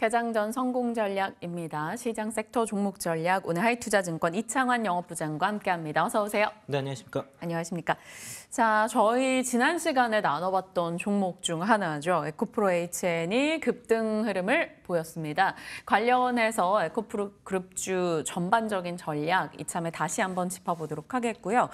개장전 성공 전략입니다. 시장 섹터 종목 전략 오늘 하이투자증권 이창환 영업부 장과 함께합니다. 어서 오세요. 네, 안녕하십니까? 안녕하십니까? 자, 저희 지난 시간에 나눠봤던 종목 중 하나죠. 에코프로 HN이 급등 흐름을 보였습니다. 관련해서 에코프로 그룹주 전반적인 전략 이참에 다시 한번 짚어보도록 하겠고요.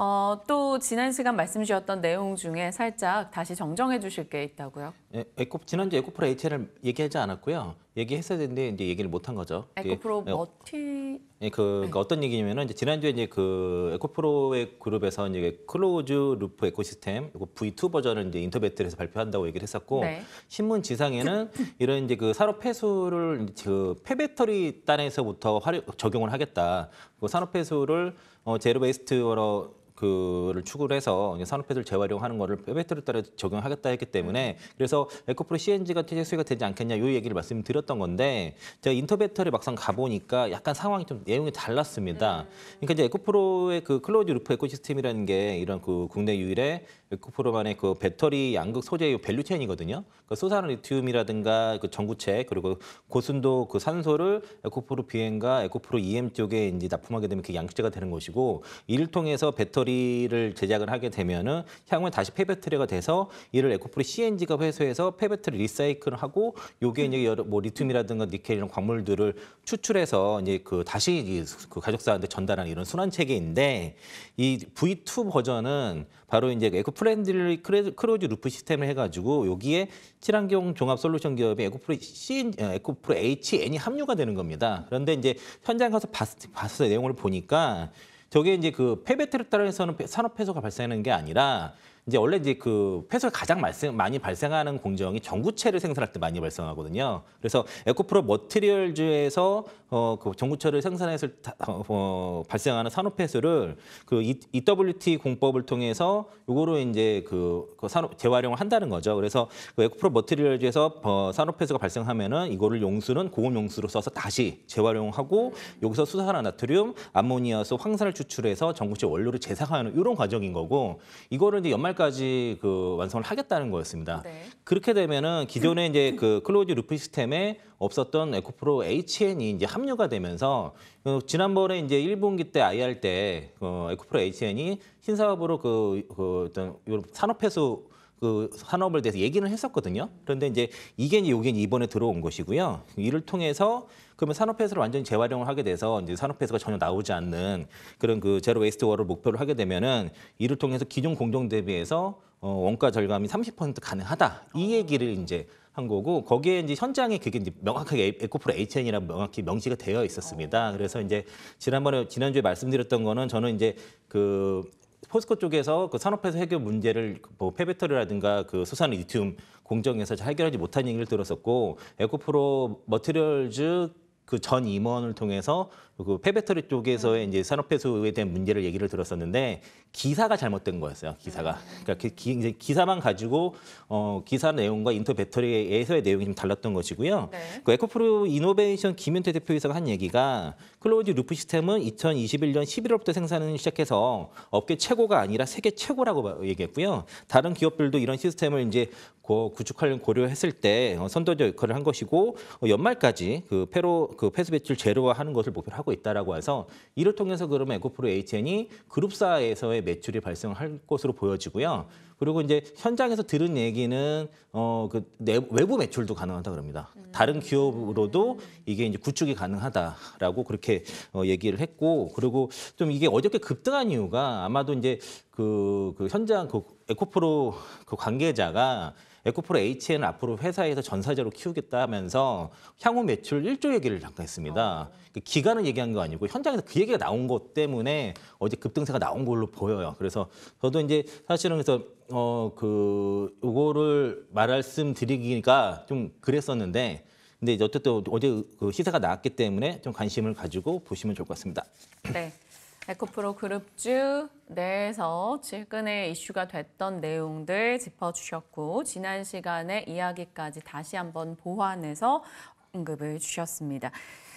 어, 또 지난 시간 말씀 주셨던 내용 중에 살짝 다시 정정해 주실 게 있다고요? 예, 에코, 지난주 에코프로 HL을 얘기하지 않았고요. 얘기했어야 되는데 이제 얘기를 못한 거죠. 에코프로 예, 어, 머티 예, 그, 네. 그러니까 어떤 얘기냐면은 이제 지난주에 이제 그 에코프로의 그룹에서 이제 클로즈 루프 에코시스템 이거 V2 버전을 이제 인터베에서 발표한다고 얘기를 했었고 네. 신문 지상에는 이런 이제 그 산업 폐수를 그 폐배터리 단에서부터 활용, 적용을 하겠다. 그 산업 폐수를 어, 제로 베이스트로 그를 추구를 해서 산업패드를 재활용하는 거를 폐배터리 따라 적용하겠다 했기 때문에 음. 그래서 에코프로 CNG가 최소가 되지 않겠냐 이 얘기를 말씀드렸던 건데 제가 인터배터리 막상 가보니까 약간 상황이 좀 내용이 달랐습니다. 음. 그러니까 이제 에코프로의 그 클로즈 루프 에코시스템이라는 게 이런 그 국내 유일의 에코프로만의 그 배터리 양극 소재의 밸류체인이거든요. 그소니까산은 리튬이라든가 그 전구체 그리고 고순도 그 산소를 에코프로 비행과 에코프로 EM 쪽에 이제 납품하게 되면 그 양극재가 되는 것이고 이를 통해서 배터리 배리를 제작을 하게 되면은 향후에 다시 폐배터리가 돼서 이를 에코프리 CNG가 회수해서 폐배터리 리사이클하고 을 요게 이제 여러 뭐 리튬이라든가 니켈 이런 광물들을 추출해서 이제 그 다시 그 가족사한테 전달하는 이런 순환 체계인데 이 V2 버전은 바로 이제 에코프렌들리 크로즈 루프 시스템을 해가지고 여기에 친환경 종합 솔루션 기업의 에코프로 C, 아, 에코프로 HN이 합류가 되는 겁니다. 그런데 이제 현장 가서 봤을, 봤을 내용을 보니까 저게 이제 그 폐배트에 따라서는 산업 해소가 발생하는 게 아니라 이제 원래 이제 그폐수가 가장 발생, 많이 발생하는 공정이 전구체를 생산할 때 많이 발생하거든요. 그래서 에코프로 머티리얼즈에서 어, 그 전구체를 생산했을 어, 어, 발생하는 산업 폐수를그 EWT 공법을 통해서 요거로 이제 그, 그 산업 재활용을 한다는 거죠. 그래서 그 에코프로 머티리얼즈에서 어, 산업 폐수가 발생하면은 이거를 용수는 고온 용수로 써서 다시 재활용하고 여기서 수산화나트륨, 암모니아소, 황산을 추출해서 전구체 원료를 재사하는 이런 과정인 거고 이거를 이제 연말 연말까지 그 완성을 하겠다는 거였습니다. 네. 그렇게 되면은 기존에 이제 그 클로즈 루프 시스템에 없었던 에코프로 HN이 이제 합류가 되면서 어, 지난번에 이제 1분기 때 IR 때 어, 에코프로 HN이 신사업으로 그, 그 어떤 산업 회수 그 산업을 대해서 얘기는 했었거든요. 그런데 이제 이게 이제 요게 이번에 들어온 것이고요. 이를 통해서 그러면 산업폐수를 완전히 재활용을 하게 돼서 이제 산업폐수가 전혀 나오지 않는 그런 그 제로 웨이스트 워를 목표를 하게 되면은 이를 통해서 기존 공정 대비해서 어 원가 절감이 30% 가능하다. 이 얘기를 이제 한 거고 거기에 이제 현장에 그게 이제 명확하게 에코프로 h n 이라 명확히 명시가 되어 있었습니다. 그래서 이제 지난번에 지난주에 말씀드렸던 거는 저는 이제 그 포스코 쪽에서 그 산업에서 해결 문제를 뭐 폐배터리라든가 그 수산 리튬 공정에서 잘 해결하지 못한 얘기를 들었었고 에코프로 머티리얼즈 그 전 임원을 통해서 그 폐배터리 쪽에서의 이제 산업폐수에 대한 문제를 얘기를 들었었는데 기사가 잘못된 거였어요. 기사가 그러니까 기, 기사만 가지고 어, 기사 내용과 인터 배터리에서의 내용이 좀 달랐던 것이고요. 네. 그 에코프로 이노베이션 김윤태 대표이사가 한 얘기가 클로즈 루프 시스템은 2021년 11월부터 생산을 시작해서 업계 최고가 아니라 세계 최고라고 얘기했고요. 다른 기업들도 이런 시스템을 이제 구축하려는 고려했을 때 어, 선도적 역할을 한 것이고 어, 연말까지 그 페로 그 폐수 배출 제로화하는 것을 목표로 하고 있다라고 해서 이를 통해서 그러면 에코프로 HN이 그룹사에서의 매출이 발생할 것으로 보여지고요. 그리고 이제 현장에서 들은 얘기는 어, 그내 외부 매출도 가능하다 그럽니다. 음. 다른 기업으로도 이게 이제 구축이 가능하다라고 그렇게 어, 얘기를 했고 그리고 좀 이게 어저께 급등한 이유가 아마도 이제 그, 그 현장 그 에코프로 그 관계자가 에코프로 H는 앞으로 회사에서 전사자로 키우겠다면서 향후 매출 1조 얘기를 잠깐 했습니다. 아, 네. 그 기간을 얘기한 거 아니고 현장에서 그 얘기가 나온 것 때문에 어제 급등세가 나온 걸로 보여요. 그래서 저도 이제 사실은 그래서 어그 요거를 말씀드리기가 좀 그랬었는데 근데 어쨌든 어제 그 시세가 나왔기 때문에 좀 관심을 가지고 보시면 좋을 것 같습니다. 네. 에코프로 그룹주 내에서 최근에 이슈가 됐던 내용들 짚어주셨고 지난 시간에 이야기까지 다시 한번 보완해서 언급을 주셨습니다.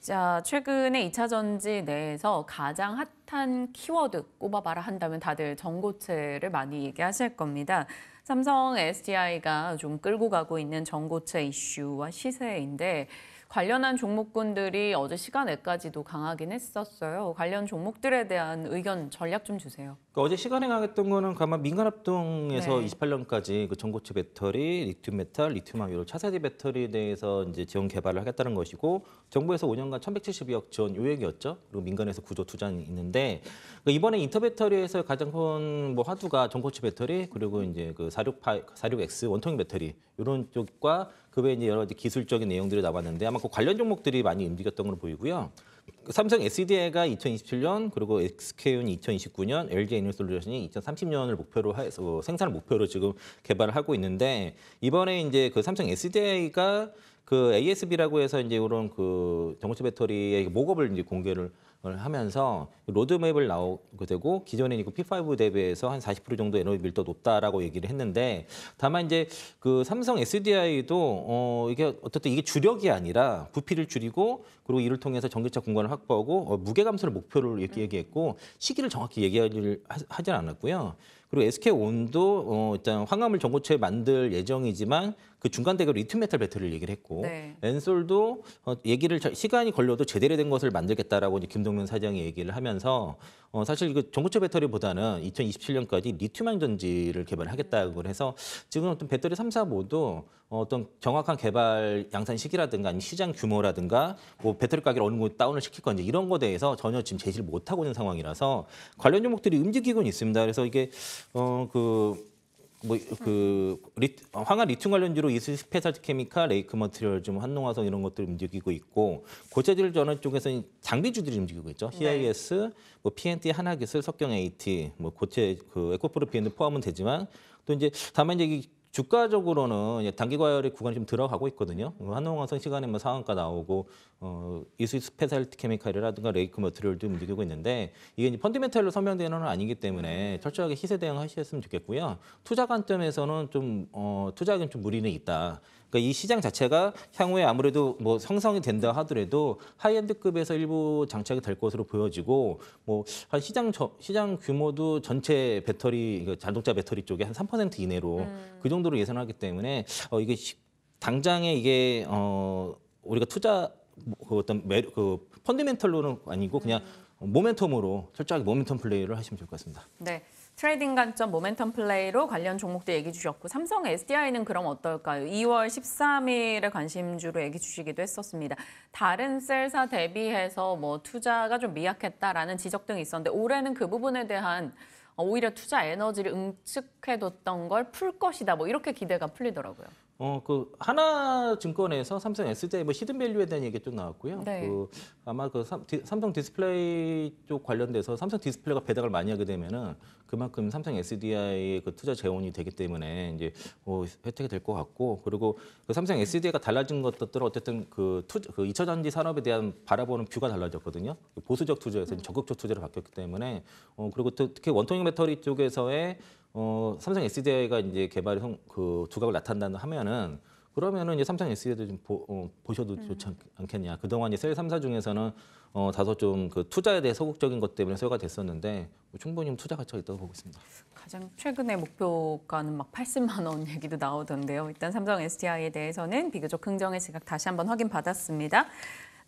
자, 최근에 2차 전지 내에서 가장 핫한 키워드 꼽아봐라 한다면 다들 전고체를 많이 얘기하실 겁니다. 삼성 SDI가 좀 끌고 가고 있는 전고체 이슈와 시세인데 관련한 종목군들이 어제 시간외까지도 강하긴 했었어요. 관련 종목들에 대한 의견 전략 좀 주세요. 그 어제 시간에 강했던 거는 가만 민간합동에서 네. 28년까지 그 전고체 배터리, 리튬 메탈, 리튬 함유로 차세대 배터리에 대해서 이제 지원 개발을 하겠다는 것이고 정부에서 5년간 1,172억 지원 요액이었죠. 그리고 민간에서 구조 투자는 있는데 그 이번에 인터배터리에서 가장 큰뭐 화두가 전고체 배터리 그리고 이제 그 46X 원통형 배터리 이런 쪽과 그 외에 이제 여러 가지 기술적인 내용들이 나왔는데 아마 그 관련 종목들이 많이 움직였던 걸로 보이고요. 삼성 SDI가 e 2027년 그리고 s k 온 2029년, LG 에너솔루션이 2030년을 목표로 해서 어, 생산 목표로 지금 개발을 하고 있는데 이번에 이제 그 삼성 SDI가 e 그 ASB라고 해서 이제 이런 그 전고체 배터리의 목업을 이제 공개를 하면서 로드맵을 나오게 되고 기존에 있고 그 P5 대비해서 한 40% 정도 에너지 밀도 높다라고 얘기를 했는데 다만 이제 그 삼성 SDI도 어 이게 어쨌든 이게 주력이 아니라 부피를 줄이고 그리고 이를 통해서 전기차 공간을 확보하고 어 무게 감소를 목표로 이렇게 음. 얘기했고 시기를 정확히 얘기하지 않았고요. 그리고 SK 온도 어, 일단 황화물 전고체 만들 예정이지만 그 중간 대결 리튬메탈 배터리를 얘기를 했고 네. 엔솔도 어, 얘기를 잘, 시간이 걸려도 제대로 된 것을 만들겠다라고 이제 김동연 사장이 얘기를 하면서 어, 사실 그 전고체 배터리보다는 2027년까지 리튬 항전지를 개발하겠다고 해서 지금 어떤 배터리 3, 사모도 어, 어떤 정확한 개발 양산 시기라든가 아니면 시장 규모라든가 뭐 배터리 가격을 어느 정 다운을 시킬 건지 이런 거에 대해서 전혀 지금 제시를 못 하고 있는 상황이라서 관련 종목들이 움직이고는 있습니다. 그래서 이게 어그 뭐그 황화 리튬 관련주로 이 스페셜티 케미칼, 레이크 머트리얼 좀 한농화성 이런 것들 움직이고 있고 고체질 전환 쪽에서는 장비주들이 움직이고 있죠. CIS, 네. 뭐 PNT, 하나기술, 석경 AT, 뭐 고체 그 에코프로피엔도 포함은 되지만 또 이제 다만 이제 주가적으로는 단기과열의 구간이 좀 들어가고 있거든요. 뭐 한농화성 시간에 뭐 상한가 나오고 어, 이수 스페셜티 케미칼이라든가 레이크 머트리얼도 움직이고 있는데 이게 이제 펀드멘탈로 설명되는 건 아니기 때문에 철저하게 시세 대응하셨으면 좋겠고요. 투자 관점에서는 좀 어, 투자에좀 무리는 있다. 그러니까 이 시장 자체가 향후에 아무래도 뭐 형성이 된다 하더라도 하이엔드급에서 일부 장착이 될 것으로 보여지고 뭐 한 시장 저, 시장 규모도 전체 배터리 그니까 자동차 배터리 쪽에 한 3% 이내로 음. 그 정도로 예상하기 때문에 어 이게 시, 당장에 이게 어 우리가 투자 그 어떤 매, 그 펀드멘털로는 아니고 그냥 음. 모멘텀으로 철저하게 모멘텀 플레이를 하시면 좋을 것 같습니다. 네. 트레이딩 관점 모멘텀 플레이로 관련 종목도 얘기 주셨고 삼성 SDI는 그럼 어떨까요? 2월 13일에 관심주로 얘기 주시기도 했었습니다. 다른 셀사 대비해서 뭐 투자가 좀 미약했다라는 지적 등이 있었는데 올해는 그 부분에 대한 오히려 투자 에너지를 응축해뒀던 걸 풀 것이다. 뭐 이렇게 기대가 풀리더라고요. 어, 그 하나 증권에서 삼성 S자의 뭐 히든밸류에 대한 얘기 좀 나왔고요. 네. 그 아마 그 삼, 디, 삼성 디스플레이 쪽 관련돼서 삼성 디스플레이가 배당을 많이 하게 되면은 그만큼 삼성 SDI의 그 투자 재원이 되기 때문에 이제 뭐 혜택이 될 것 같고 그리고 그 삼성 SDI가 달라진 것들은 어쨌든 그, 투자, 그 2차 전지 산업에 대한 바라보는 뷰가 달라졌거든요. 보수적 투자에서 음. 적극적 투자로 바뀌었기 때문에 어, 그리고 특히 원통형 배터리 쪽에서의 어, 삼성 SDI가 이제 개발 형, 그 두각을 나타낸다 하면은 그러면은 이제 삼성 SDI도 좀 보, 어, 보셔도 음. 좋지 않, 겠냐 그동안 이제 셀 3사 중에서는 어, 다소 좀 그 투자에 대해 소극적인 것 때문에 소요가 됐었는데 뭐 충분히 투자 가치가 있다고 보고 있습니다. 가장 최근의 목표가는 막 80만 원 얘기도 나오던데요. 일단 삼성 SDI에 대해서는 비교적 긍정의 시각 다시 한번 확인받았습니다.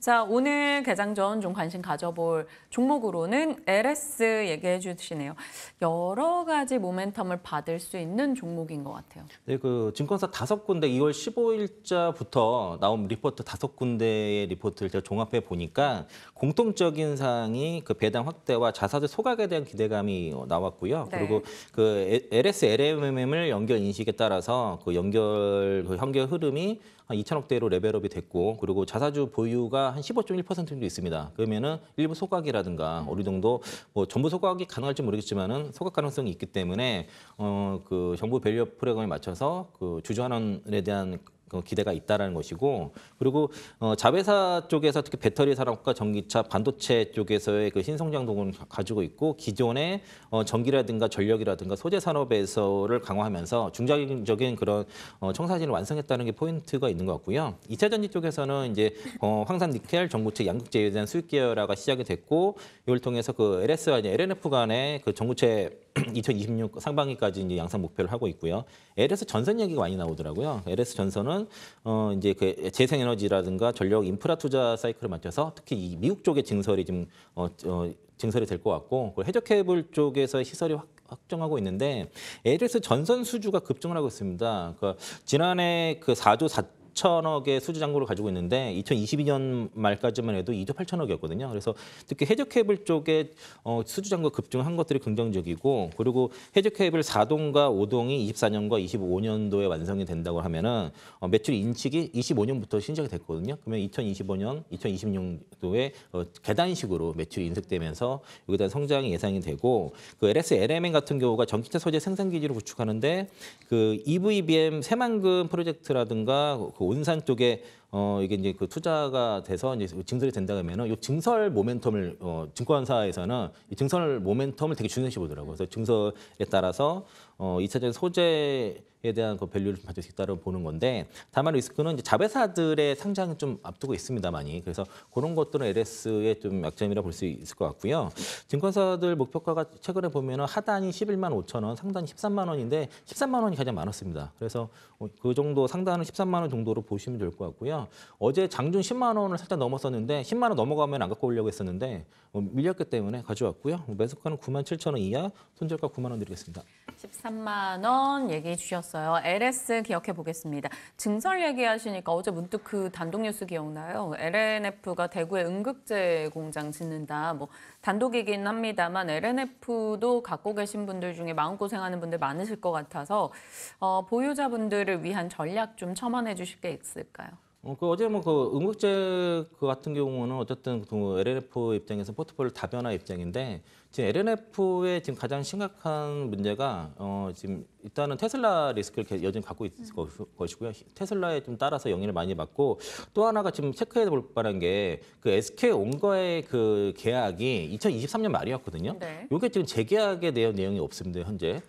자, 오늘 개장 전 좀 관심 가져볼 종목으로는 LS 얘기해 주시네요. 여러 가지 모멘텀을 받을 수 있는 종목인 것 같아요. 네, 그 증권사 다섯 군데 2월 15일자부터 나온 리포트 다섯 군데의 리포트를 제가 종합해 보니까 공통적인 사항이 그 배당 확대와 자사주 소각에 대한 기대감이 나왔고요. 네. 그리고 그 LS LMM을 연결 인식에 따라서 그 연결 그 연결 흐름이 한 2천억대로 레벨업이 됐고 그리고 자사주 보유가 한 15.1% 정도 있습니다. 그러면은 일부 소각이라든가 어느 정도 뭐 전부 소각이 가능할지 모르겠지만은 소각 가능성이 있기 때문에 어그 정부 밸류업 프로그램에 맞춰서 그 주주환원에 대한 어, 기대가 있다라는 것이고 그리고 어, 자회사 쪽에서 특히 배터리 산업과 전기차 반도체 쪽에서의 그 신성장 동을 가지고 있고 기존의 어, 전기라든가 전력이라든가 소재 산업에서를 강화하면서 중장기적인 그런 어, 청사진을 완성했다는 게 포인트가 있는 것 같고요. 이차 전지 쪽에서는 이제 어, 황산 니켈 정부 측 양극재에 대한 수익 계열화가 시작이 됐고 이걸 통해서 그 LS 아니 LNF 간의 그 전구체 2026 상반기까지 이제 양산 목표를 하고 있고요. LS 전선 얘기가 많이 나오더라고요. LS 전선은 어 이제 그 재생에너지라든가 전력 인프라 투자 사이클을 맞춰서 특히 이 미국 쪽의 증설이 지금 어, 어 증설이 될 것 같고 해저 케이블 쪽에서 시설이 확 확정하고 있는데 LS 전선 수주가 급증을 하고 있습니다. 그 지난해 그 4조 4 2천억의 수주 잔고를 가지고 있는데 2022년 말까지만 해도 2조 8천억이었거든요. 그래서 특히 해적 케이블 쪽에 어, 수주 잔고 급증한 것들이 긍정적이고 그리고 해적 케이블 4동과 5동이 24년과 25년도에 완성이 된다고 하면은 어, 매출 인식이 25년부터 신작이 됐거든요. 그러면 2025년, 2026년도에 어, 계단식으로 매출이 인식되면서 여기에 대한 성장이 예상이 되고 그 LS LMN 같은 경우가 전기차 소재 생산 기지를 구축하는데 그 EVBM 새만금 프로젝트라든가 그그 온산 쪽에 어, 이게 이제 그 투자가 돼서 이제 증설이 된다 그러면은 이 증설 모멘텀을 어, 증권사에서는 이 증설 모멘텀을 되게 중요시 보더라고요. 그래서 증설에 따라서 어, 이차적인 소재에 대한 그 밸류를 받을 수 있다고 보는 건데 다만 리스크는 이제 자회사들의 상장을좀 앞두고 있습니다 많이 그래서 그런 것들은 LS의 좀 약점이라 볼 수 있을 것 같고요 증권사들 목표가가 최근에 보면은 하단이 11만 5천 원 상단이 13만 원인데 13만 원이 가장 많았습니다 그래서 어, 그 정도 상단은 13만 원 정도로 보시면 될 것 같고요 어제 장중 10만 원을 살짝 넘었었는데 10만 원 넘어가면 안 갖고 오려고 했었는데 어, 밀렸기 때문에 가져왔고요. 뭐 매수가는 9만 7천 원 이하, 손절가 9만 원 드리겠습니다. 13만 원 얘기해 주셨어요. LS 기억해 보겠습니다. 증설 얘기하시니까 어제 문득 그 단독 뉴스 기억나요? LNF가 대구에 응급제 공장 짓는다. 뭐 단독이긴 합니다만 LNF도 갖고 계신 분들 중에 마음고생하는 분들 많으실 것 같아서 어, 보유자분들을 위한 전략 좀 첨언해 주실 게 있을까요? 어, 그 어제 뭐그 응급제 그 같은 경우는 어쨌든 그 LNF 입장에서 포트폴리오 다변화 입장인데 지금 LNF의 지금 가장 심각한 문제가 어 지금 일단은 테슬라 리스크를 여전히 갖고 있을 음. 것이고요. 테슬라에 좀 따라서 영향을 많이 받고 또 하나가 지금 체크해 볼 만한 게그 SK 온거의 그 계약이 2023년 말이었거든요. 네. 이게 지금 재계약에 대한 내용이 없습니다 현재.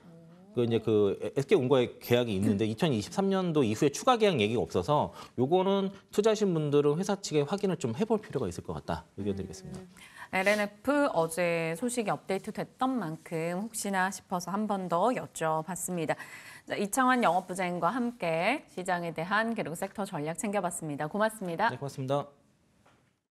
그 이제 그 SK 온과의 계약이 있는데 2023년도 음. 이후에 추가 계약 얘기가 없어서 요거는 투자하신 분들은 회사 측에 확인을 좀 해볼 필요가 있을 것 같다 의견 드리겠습니다. 음. LNF 어제 소식이 업데이트됐던 만큼 혹시나 싶어서 한 번 더 여쭤봤습니다. 자, 이창환 영업부장과 함께 시장에 대한 계룡 섹터 전략 챙겨봤습니다. 고맙습니다. 네, 고맙습니다.